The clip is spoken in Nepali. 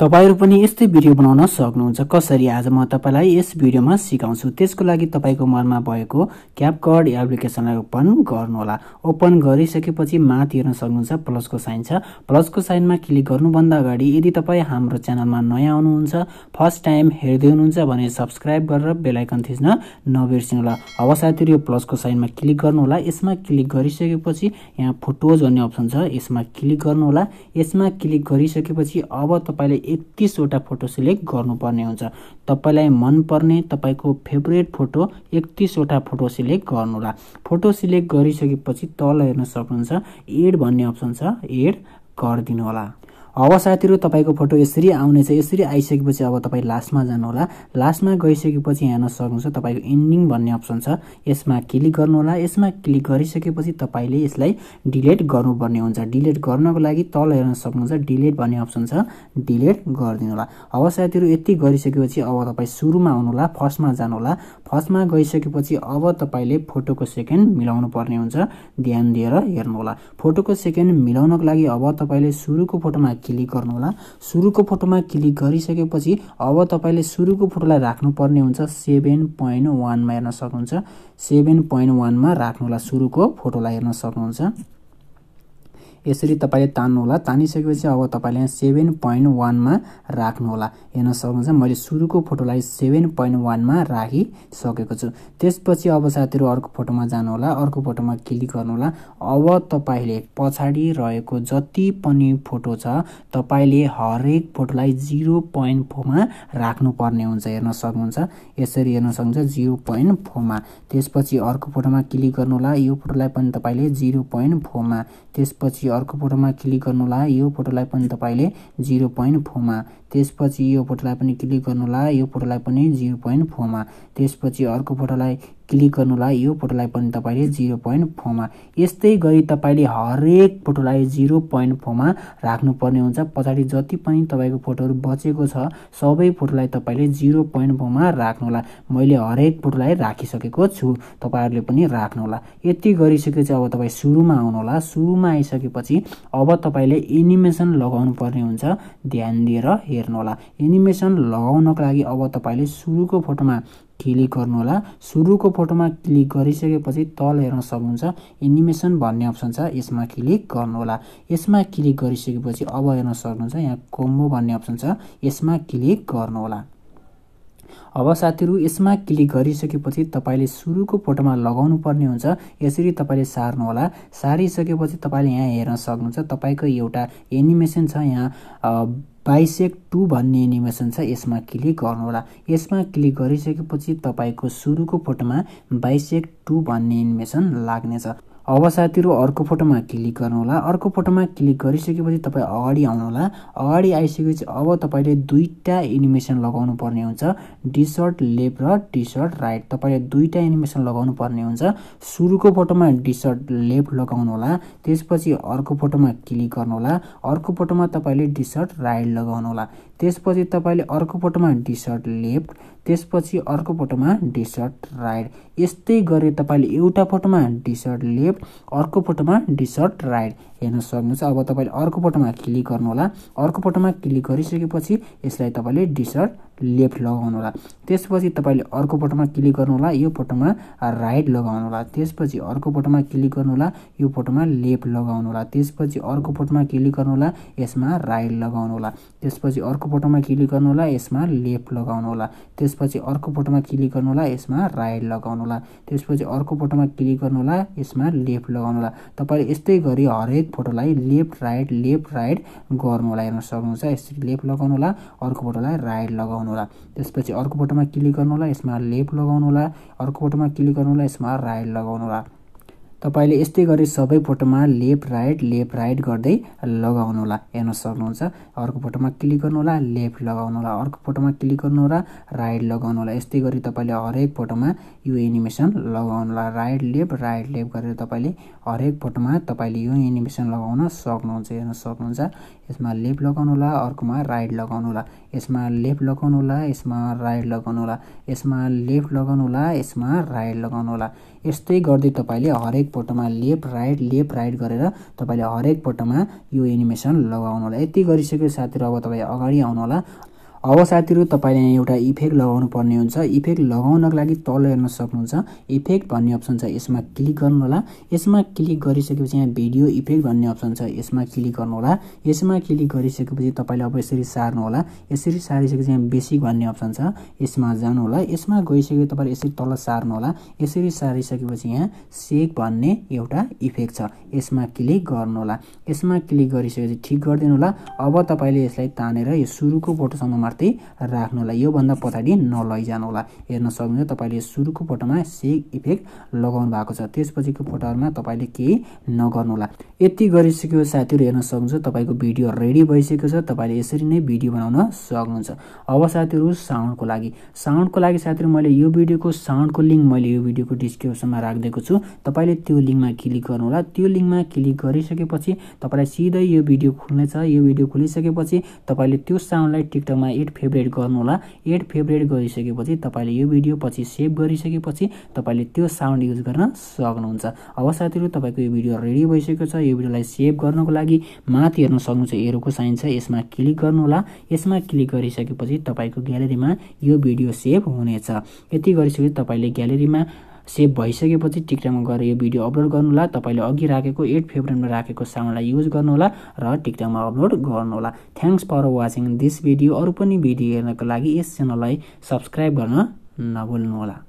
तपाईँहरू पनि यस्तै भिडियो बनाउन सक्नुहुन्छ कसरी आज म तपाईँलाई यस भिडियोमा सिकाउँछु त्यसको लागि तपाईँको मनमा भएको क्यापकर्ड एप्लिकेसनलाई ओपन गर्नुहोला ओपन गरिसकेपछि माथि हेर्न सक्नुहुन्छ प्लसको साइन छ प्लसको साइनमा क्लिक गर्नुभन्दा अगाडि यदि तपाईँ हाम्रो च्यानलमा नयाँ आउनुहुन्छ फर्स्ट टाइम हेर्दै हुनुहुन्छ भने सब्सक्राइब गरेर बेलायकन थिच्न होला अब साथीहरू यो प्लसको साइनमा क्लिक गर्नुहोला यसमा क्लिक गरिसकेपछि यहाँ फोटोज भन्ने अप्सन छ यसमा क्लिक गर्नुहोला यसमा क्लिक गरिसकेपछि अब तपाईँले एकतिसवटा फोटो सिलेक्ट गर्नुपर्ने हुन्छ तपाईँलाई मनपर्ने तपाईँको फेभरेट फोटो एकतिसवटा फोटो सिलेक्ट गर्नुहोला फोटो सिलेक्ट गरिसकेपछि तल हेर्न सक्नुहुन्छ एड भन्ने अप्सन छ एड गरिदिनु होला अब साथीहरू तपाईँको फोटो यसरी आउनेछ यसरी आइसकेपछि अब तपाईँ लास्टमा जानुहोला लास्टमा गइसकेपछि हेर्न सक्नुहुन्छ तपाईँको इन्डिङ भन्ने अप्सन छ यसमा क्लिक गर्नुहोला यसमा क्लिक गरिसकेपछि तपाईँले यसलाई डिलिट गर्नुपर्ने हुन्छ डिलिट गर्नको लागि तल हेर्न सक्नुहुन्छ डिलिट भन्ने अप्सन छ डिलिट गरिदिनुहोला अब साथीहरू यति गरिसकेपछि अब तपाईँ सुरुमा आउनुहोला फर्स्टमा जानुहोला फर्स्टमा गइसकेपछि अब तपाईँले फोटोको सेकेन्ड मिलाउनु पर्ने हुन्छ ध्यान दिएर हेर्नुहोला फोटोको सेकेन्ड मिलाउनको लागि अब तपाईँले सुरुको फोटोमा क्लिक गर्नुहोला सुरुको फोटोमा क्लिक गरिसकेपछि अब तपाईँले सुरुको फोटोलाई राख्नुपर्ने हुन्छ सेभेन पोइन्ट वानमा हेर्न सक्नुहुन्छ सेभेन पोइन्ट वानमा राख्नुहोला सुरुको फोटोलाई हेर्न सक्नुहुन्छ यसरी तपाईँले तान्नुहोला तानिसकेपछि अब तपाईँले यहाँ सेभेन पोइन्ट वानमा राख्नुहोला हेर्न सक्नुहुन्छ मैले सुरुको फोटोलाई सेभेन पोइन्ट वानमा राखिसकेको छु त्यसपछि अब साथीहरू अर्को फोटोमा जानुहोला अर्को फोटोमा क्लिक गर्नुहोला अब तपाईँले पछाडि रहेको जति पनि फोटो छ तपाईँले हरेक फोटोलाई जिरो पोइन्ट फोरमा राख्नुपर्ने हुन्छ हेर्न सक्नुहुन्छ यसरी हेर्न सक्नुहुन्छ जिरो पोइन्ट फोरमा त्यसपछि अर्को फोटोमा क्लिक गर्नुहोला यो फोटोलाई पनि तपाईँले जिरो पोइन्ट फोरमा त्यसपछि अर्को फोटोमा क्लिक गर्नुहोला यो फोटोलाई पनि तपाईँले जिरो पोइन्ट फोरमा त्यसपछि यो फोटोलाई पनि क्लिक गर्नु होला यो फोटोलाई पनि जिरो पोइन्ट फोरमा त्यसपछि अर्को फोटोलाई क्लिक गर्नु होला यो फोटोलाई पनि तपाईँले जिरो पोइन्ट फोरमा यस्तै गरी तपाईँले हरेक फोटोलाई जिरो पोइन्ट फोरमा राख्नुपर्ने हुन्छ पछाडि जति पनि तपाईँको फोटोहरू बचेको छ सबै फोटोलाई तपाईँले जिरो पोइन्ट फोरमा राख्नुहोला मैले हरेक फोटोलाई राखिसकेको छु तपाईँहरूले पनि राख्नुहोला यति गरिसकेपछि अब तपाईँ सुरुमा आउनुहोला सुरुमा आइसकेपछि अब तपाईँले एनिमेसन लगाउनु पर्ने हुन्छ ध्यान दिएर हेर्नुहोला एनिमेसन लगाउनको लागि अब तपाईँले सुरुको फोटोमा क्लिक गर्नुहोला सुरुको फोटोमा क्लिक गरिसकेपछि तल हेर्न सक्नुहुन्छ एनिमेसन भन्ने अप्सन छ यसमा क्लिक गर्नुहोला यसमा क्लिक गरिसकेपछि अब हेर्न सक्नुहुन्छ यहाँ कोम्बो भन्ने अप्सन छ यसमा क्लिक गर्नुहोला अब साथीहरू यसमा क्लिक गरिसकेपछि तपाईँले सुरुको फोटोमा लगाउनु पर्ने हुन्छ यसरी तपाईँले सार्नुहोला सारिसकेपछि तपाईँले यहाँ हेर्न सक्नुहुन्छ तपाईँको एउटा एनिमेसन छ यहाँ बाइसेक टू भन्ने एनिमेसन छ यसमा क्लिक गर्नुहोला यसमा क्लिक गरिसकेपछि तपाईँको सुरुको फोटोमा बाइसेक टू भन्ने एनिमेसन लाग्नेछ अब साथीहरू अर्को फोटोमा क्लिक गर्नुहोला अर्को फोटोमा क्लिक गरिसकेपछि तपाईँ अगाडि आउनुहोला अगाडि आइसकेपछि अब तपाईँले दुईवटा एनिमेसन लगाउनु पर्ने हुन्छ डिसर्ट लेफ्ट र टी राइट तपाईँले दुईवटा एनिमेसन लगाउनु पर्ने हुन्छ सुरुको फोटोमा डिसर्ट लेफ्ट लगाउनुहोला त्यसपछि अर्को फोटोमा क्लिक गर्नुहोला अर्को फोटोमा तपाईँले डिसर्ट राइट लगाउनुहोला त्यसपछि तपाईँले अर्को फोटोमा टी सर्ट लेफ्ट त्यसपछि अर्को फोटोमा डी सर्ट राइट यस्तै गरी तपाईँले एउटा फोटोमा टी सर्ट लेफ्ट अर्को फोटोमा डी सर्ट राइट हेर्न सक्नुहुन्छ अब तपाईँले अर्को फोटोमा क्लिक गर्नुहोला अर्को फोटोमा क्लिक गरिसकेपछि यसलाई तपाईँले डी सर्ट लेफ्ट लगाउनु होला त्यसपछि तपाईँले अर्को फोटोमा क्लिक गर्नु होला यो फोटोमा राइट लगाउनु होला त्यसपछि अर्को फोटोमा क्लिक गर्नुहोला यो फोटोमा लेफ्ट लगाउनु होला त्यसपछि अर्को फोटोमा क्लिक गर्नु होला यसमा राइट लगाउनु होला त्यसपछि अर्को फोटोमा क्लिक गर्नु होला यसमा लेफ्ट लगाउनु होला त्यसपछि अर्को फोटोमा क्लिक गर्नु होला यसमा राइट लगाउनु होला त्यसपछि अर्को फोटोमा क्लिक गर्नु होला यसमा लेफ्ट लगाउनु होला तपाईँले यस्तै गरी हरेक फोटोलाई लेफ्ट राइट लेफ्ट राइट गर्नुहोला हेर्न सक्नुहुन्छ यसरी लेफ्ट लगाउनु होला अर्को फोटोलाई राइट लगाउनु होला त्यसपछि अर्को फोटोमा क्लिक गर्नु होला यसमा लेप होला अर्को फोटोमा क्लिक गर्नु होला यसमा राइट लगाउनु होला तपाईँले यस्तै गरी सबै फोटोमा लेफ्ट राइट लेफ्ट राइट गर्दै लगाउनु होला हेर्न सक्नुहुन्छ अर्को फोटोमा क्लिक गर्नु होला लेफ्ट लगाउनु होला अर्को फोटोमा क्लिक गर्नु होला राइट लगाउनु होला यस्तै गरी तपाईँले हरेक फोटोमा यो एनिमेसन लगाउनलाई राइट लेफ्ट राइट लेफ्ट गरेर तपाईँले हरेक फोटोमा तपाईँले यो एनिमेसन लगाउन सक्नुहुन्छ हेर्न सक्नुहुन्छ यसमा लेफ्ट होला अर्कोमा राइट लगाउनु होला यसमा लेफ्ट होला यसमा राइट लगाउनु होला यसमा लेफ्ट होला यसमा राइट लगाउनु होला यस्तै गर्दै तपाईँले हरेक फोटोमा लेफ्ट राइट लेफ्ट राइट गरेर तपाईँले हरेक फोटोमा यो एनिमेसन लगाउनु होला यति गरिसक्यो साथीहरू अब तपाईँ अगाडि होला अब साथीहरू तपाईँले यहाँ एउटा इफेक्ट लगाउनु पर्ने हुन्छ इफेक्ट लगाउनको लागि तल हेर्न सक्नुहुन्छ इफेक्ट भन्ने अप्सन छ यसमा क्लिक गर्नु होला यसमा क्लिक गरिसकेपछि यहाँ भिडियो इफेक्ट भन्ने अप्सन छ यसमा क्लिक गर्नु होला यसमा क्लिक गरिसकेपछि तपाईँले अब यसरी होला यसरी सारिसकेपछि यहाँ बेसिक भन्ने अप्सन छ यसमा जानु होला यसमा गइसकेपछि तपाईँले यसरी तल होला यसरी सारिसकेपछि यहाँ सेक भन्ने एउटा इफेक्ट छ यसमा क्लिक गर्नु होला यसमा क्लिक गरिसकेपछि ठिक गरिदिनु होला अब तपाईँले यसलाई तानेर यो सुरुको फोटोसँग राख्नु राख्नुहोला योभन्दा पछाडि नलैजानु होला हेर्न सक्नुहुन्छ तपाईँले सुरुको फोटोमा सेक इफेक्ट लगाउनु भएको छ त्यसपछिको फोटोहरूमा तपाईँले केही नगर्नु होला यति गरिसकेको साथीहरू हेर्न सक्नुहुन्छ तपाईँको भिडियो रेडी भइसकेको छ तपाईँले यसरी नै भिडियो बनाउन सक्नुहुन्छ अब साथीहरू साउन्डको लागि साउन्डको लागि साथीहरू मैले यो भिडियोको साउन्डको लिङ्क मैले यो भिडियोको डिस्क्रिप्सनमा राखिदिएको छु तपाईँले त्यो लिङ्कमा क्लिक गर्नुहोला त्यो लिङ्कमा क्लिक गरिसकेपछि तपाईँलाई सिधै यो भिडियो खुल्नेछ यो भिडियो खुलिसकेपछि तपाईँले त्यो साउन्डलाई टिकटकमा एड फेभरेट गर्नुहोला एड फेभरेट गरिसकेपछि तपाईँले यो भिडियो पछि सेभ गरिसकेपछि तपाईँले त्यो साउन्ड युज गर्न सक्नुहुन्छ अब साथीहरू तपाईँको यो भिडियो रेडी भइसकेको छ यो भिडियोलाई सेभ गर्नको लागि माथि हेर्न सक्नुहुन्छ एरोको साइन छ यसमा क्लिक गर्नुहोला यसमा क्लिक गरिसकेपछि तपाईँको ग्यालेरीमा यो भिडियो सेभ हुनेछ यति गरिसकेपछि तपाईँले ग्यालेरीमा सेभ भइसकेपछि टिकटकमा गएर यो भिडियो अपलोड गर्नुहोला तपाईँले अघि राखेको एट फेब्रुअरीमा राखेको साउन्डलाई युज गर्नुहोला र टिकटकमा अपलोड गर्नुहोला thanks for watching this video अरू पनि भिडियो हेर्नको लागि यस च्यानललाई सब्सक्राइब गर्न नभुल्नुहोला